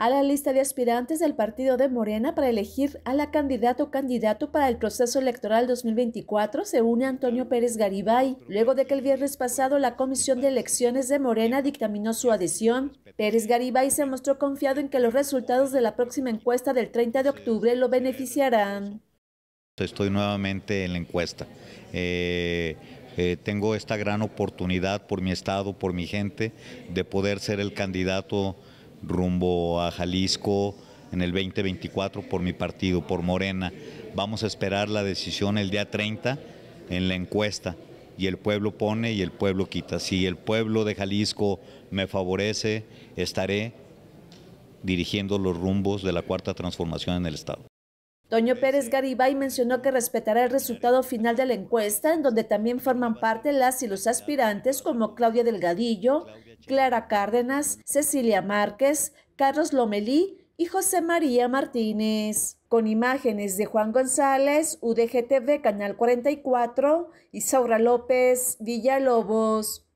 a la lista de aspirantes del partido de Morena para elegir a la candidata o candidato para el proceso electoral 2024 se une Antonio Pérez Garibay. Luego de que el viernes pasado la Comisión de Elecciones de Morena dictaminó su adhesión, Pérez Garibay se mostró confiado en que los resultados de la próxima encuesta del 30 de octubre lo beneficiarán. Estoy nuevamente en la encuesta. Eh, eh, tengo esta gran oportunidad por mi estado, por mi gente, de poder ser el candidato rumbo a Jalisco en el 2024 por mi partido, por Morena. Vamos a esperar la decisión el día 30 en la encuesta y el pueblo pone y el pueblo quita. Si el pueblo de Jalisco me favorece, estaré dirigiendo los rumbos de la cuarta transformación en el Estado. Toño Pérez Garibay mencionó que respetará el resultado final de la encuesta, en donde también forman parte las y los aspirantes como Claudia Delgadillo, Clara Cárdenas, Cecilia Márquez, Carlos Lomelí y José María Martínez. Con imágenes de Juan González, UDGTV, Canal 44, Isaura López, Villalobos.